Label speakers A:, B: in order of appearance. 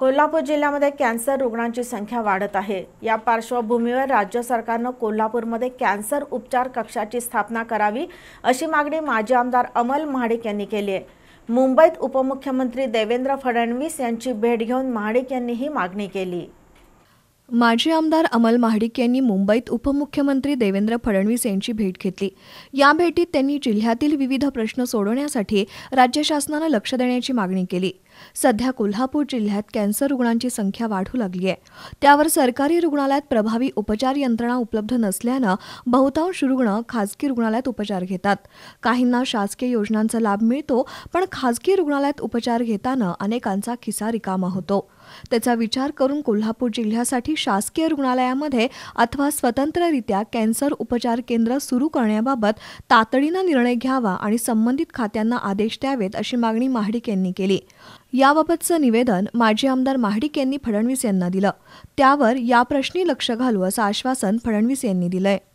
A: कोल्हापूर जिल्ह्यामध्ये कॅन्सर रुग्णांची संख्या वाढत आहे या पार्श्वभूमीवर राज्य सरकारनं कोल्हापूरमध्ये कॅन्सर उपचार कक्षाची स्थापना करावी अशी मागणी माजी आमदार अमल महाडिक यांनी केली आहे मुंबईत उपमुख्यमंत्री देवेंद्र फडणवीस यांची भेट घेऊन महाडिक यांनी ही मागणी केली
B: माजी आमदार अमल महाडिक यांनी मुंबईत उपमुख्यमंत्री देवेंद्र फडणवीस यांची भेट घेतली या भेटीत त्यांनी जिल्ह्यातील विविध प्रश्न सोडवण्यासाठी राज्य शासनानं लक्ष देण्याची मागणी केली सध्या कोल्हापूर जिल्ह्यात कॅन्सर रुग्णांची संख्या वाढू लागली आहे त्यावर सरकारी रुग्णालयात प्रभावी उपचार यंत्रणा उपलब्ध नसल्यानं बहुतांश रुग्ण खासगी रुग्णालयात उपचार घेतात काहींना शासकीय योजनांचा लाभ मिळतो पण खासगी रुग्णालयात उपचार घेताना अनेकांचा खिसा रिकामा होतो त्याचा विचार करून कोल्हापूर जिल्ह्यासाठी शासकीय रुग्णालयामध्ये अथवा स्वतंत्ररित्या कॅन्सर उपचार केंद्र सुरू करण्याबाबत तातडीनं निर्णय घ्यावा आणि संबंधित खात्यांना आदेश द्यावेत अशी मागणी महाडिक यांनी केली याबाबतचं निवेदन माजी आमदार महाडिक यांनी फडणवीस यांना दिलं त्यावर याप्रश्नी लक्ष घालू असं आश्वासन फडणवीस यांनी दिलंय